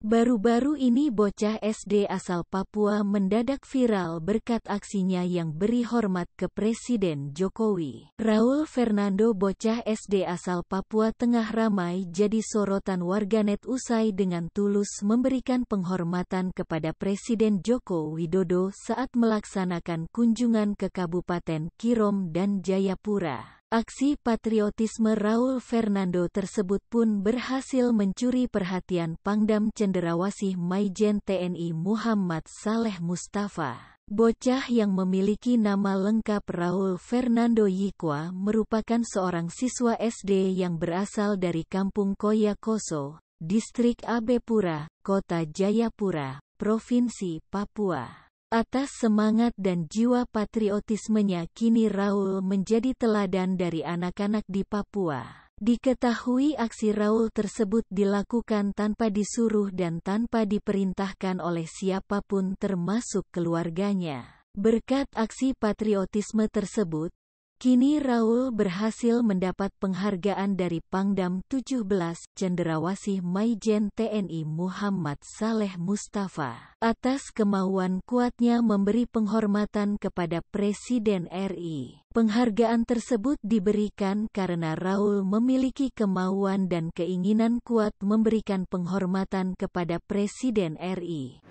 Baru-baru ini bocah SD asal Papua mendadak viral berkat aksinya yang beri hormat ke Presiden Jokowi. Raul Fernando bocah SD asal Papua tengah ramai jadi sorotan warganet usai dengan tulus memberikan penghormatan kepada Presiden Joko Widodo saat melaksanakan kunjungan ke Kabupaten Kirom dan Jayapura. Aksi patriotisme Raul Fernando tersebut pun berhasil mencuri perhatian Pangdam Cenderawasih Maijen TNI Muhammad Saleh Mustafa. Bocah yang memiliki nama lengkap Raul Fernando Yikwa merupakan seorang siswa SD yang berasal dari kampung Koyakoso, distrik Abepura, kota Jayapura, Provinsi Papua. Atas semangat dan jiwa patriotismenya kini Raul menjadi teladan dari anak-anak di Papua. Diketahui aksi Raul tersebut dilakukan tanpa disuruh dan tanpa diperintahkan oleh siapapun termasuk keluarganya. Berkat aksi patriotisme tersebut, Kini Raul berhasil mendapat penghargaan dari Pangdam 17 Cenderawasih Maijen TNI Muhammad Saleh Mustafa atas kemauan kuatnya memberi penghormatan kepada Presiden RI. Penghargaan tersebut diberikan karena Raul memiliki kemauan dan keinginan kuat memberikan penghormatan kepada Presiden RI.